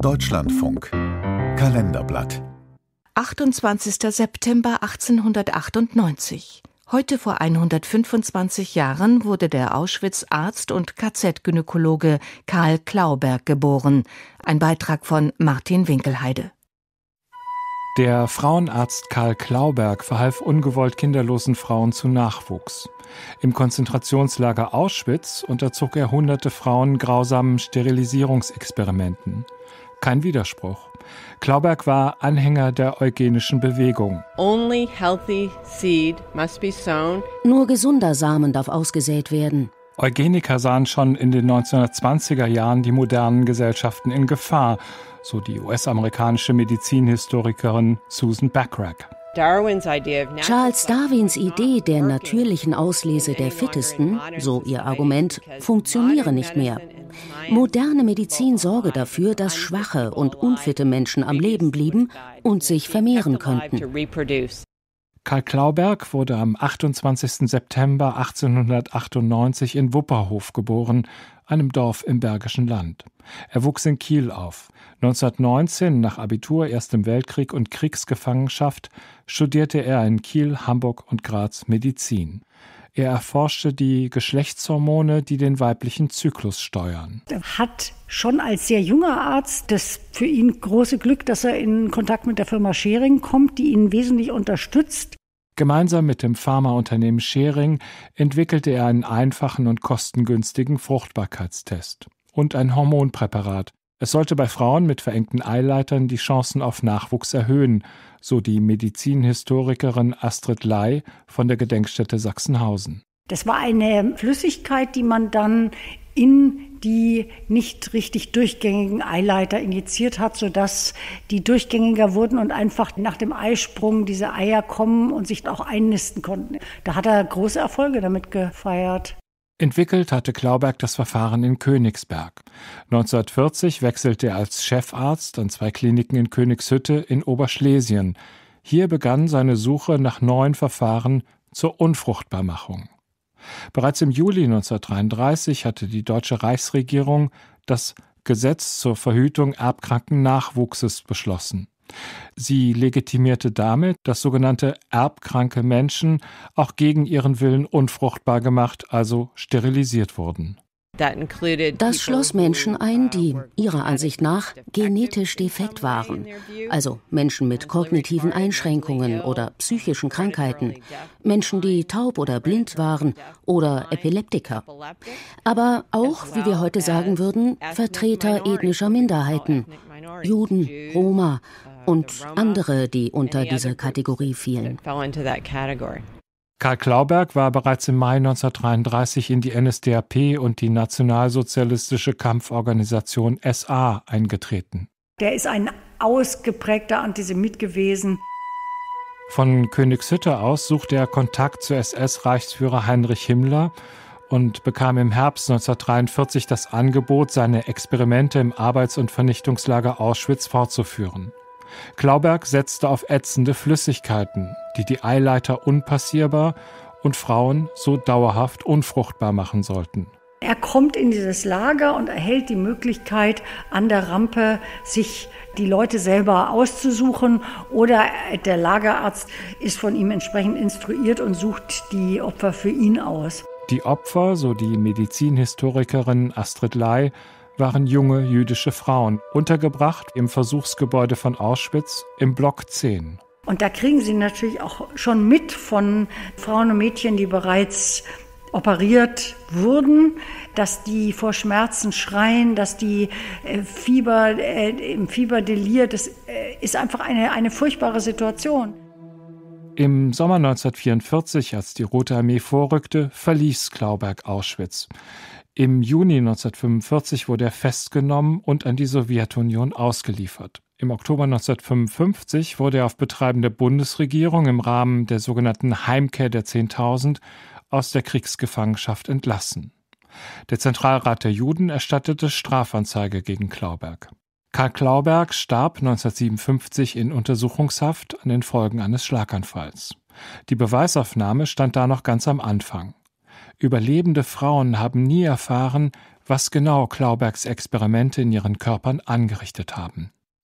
Deutschlandfunk Kalenderblatt 28. September 1898 Heute vor 125 Jahren wurde der Auschwitz-Arzt und KZ-Gynäkologe Karl Klauberg geboren. Ein Beitrag von Martin Winkelheide. Der Frauenarzt Karl Klauberg verhalf ungewollt kinderlosen Frauen zu Nachwuchs. Im Konzentrationslager Auschwitz unterzog er hunderte Frauen grausamen Sterilisierungsexperimenten. Kein Widerspruch. Klauberg war Anhänger der eugenischen Bewegung. Nur gesunder Samen darf ausgesät werden. Eugeniker sahen schon in den 1920er Jahren die modernen Gesellschaften in Gefahr, so die US-amerikanische Medizinhistorikerin Susan Backrack. Charles Darwins Idee der natürlichen Auslese der Fittesten, so ihr Argument, funktioniere nicht mehr. Moderne Medizin sorge dafür, dass schwache und unfitte Menschen am Leben blieben und sich vermehren könnten. Karl Klauberg wurde am 28. September 1898 in Wupperhof geboren, einem Dorf im Bergischen Land. Er wuchs in Kiel auf. 1919, nach Abitur, Erstem Weltkrieg und Kriegsgefangenschaft, studierte er in Kiel, Hamburg und Graz Medizin. Er erforschte die Geschlechtshormone, die den weiblichen Zyklus steuern. Er hat schon als sehr junger Arzt das für ihn große Glück, dass er in Kontakt mit der Firma Schering kommt, die ihn wesentlich unterstützt. Gemeinsam mit dem Pharmaunternehmen Schering entwickelte er einen einfachen und kostengünstigen Fruchtbarkeitstest und ein Hormonpräparat, es sollte bei Frauen mit verengten Eileitern die Chancen auf Nachwuchs erhöhen, so die Medizinhistorikerin Astrid Ley von der Gedenkstätte Sachsenhausen. Das war eine Flüssigkeit, die man dann in die nicht richtig durchgängigen Eileiter injiziert hat, sodass die durchgängiger wurden und einfach nach dem Eisprung diese Eier kommen und sich auch einnisten konnten. Da hat er große Erfolge damit gefeiert. Entwickelt hatte Klauberg das Verfahren in Königsberg. 1940 wechselte er als Chefarzt an zwei Kliniken in Königshütte in Oberschlesien. Hier begann seine Suche nach neuen Verfahren zur Unfruchtbarmachung. Bereits im Juli 1933 hatte die deutsche Reichsregierung das Gesetz zur Verhütung erbkranken Nachwuchses beschlossen. Sie legitimierte damit, dass sogenannte erbkranke Menschen auch gegen ihren Willen unfruchtbar gemacht, also sterilisiert wurden. Das schloss Menschen ein, die uh, ihrer Ansicht nach genetisch defekt waren, also Menschen mit kognitiven Einschränkungen oder psychischen Krankheiten, Menschen, die taub oder blind waren oder Epileptiker, aber auch, wie wir heute sagen würden, Vertreter ethnischer Minderheiten, Juden, Roma, und andere, die unter diese Kategorie fielen. Karl Klauberg war bereits im Mai 1933 in die NSDAP und die nationalsozialistische Kampforganisation SA eingetreten. Der ist ein ausgeprägter Antisemit gewesen. Von Königshütte aus suchte er Kontakt zu SS-Reichsführer Heinrich Himmler und bekam im Herbst 1943 das Angebot, seine Experimente im Arbeits- und Vernichtungslager Auschwitz fortzuführen. Klauberg setzte auf ätzende Flüssigkeiten, die die Eileiter unpassierbar und Frauen so dauerhaft unfruchtbar machen sollten. Er kommt in dieses Lager und erhält die Möglichkeit, an der Rampe sich die Leute selber auszusuchen oder der Lagerarzt ist von ihm entsprechend instruiert und sucht die Opfer für ihn aus. Die Opfer, so die Medizinhistorikerin Astrid Ley, waren junge jüdische Frauen, untergebracht im Versuchsgebäude von Auschwitz im Block 10. Und da kriegen Sie natürlich auch schon mit von Frauen und Mädchen, die bereits operiert wurden, dass die vor Schmerzen schreien, dass die äh, Fieber, äh, im Fieber deliert. Das äh, ist einfach eine, eine furchtbare Situation. Im Sommer 1944, als die Rote Armee vorrückte, verließ Klauberg Auschwitz. Im Juni 1945 wurde er festgenommen und an die Sowjetunion ausgeliefert. Im Oktober 1955 wurde er auf Betreiben der Bundesregierung im Rahmen der sogenannten Heimkehr der 10.000 aus der Kriegsgefangenschaft entlassen. Der Zentralrat der Juden erstattete Strafanzeige gegen Klauberg. Karl Klauberg starb 1957 in Untersuchungshaft an den Folgen eines Schlaganfalls. Die Beweisaufnahme stand da noch ganz am Anfang. Überlebende Frauen haben nie erfahren, was genau Klaubergs Experimente in ihren Körpern angerichtet haben.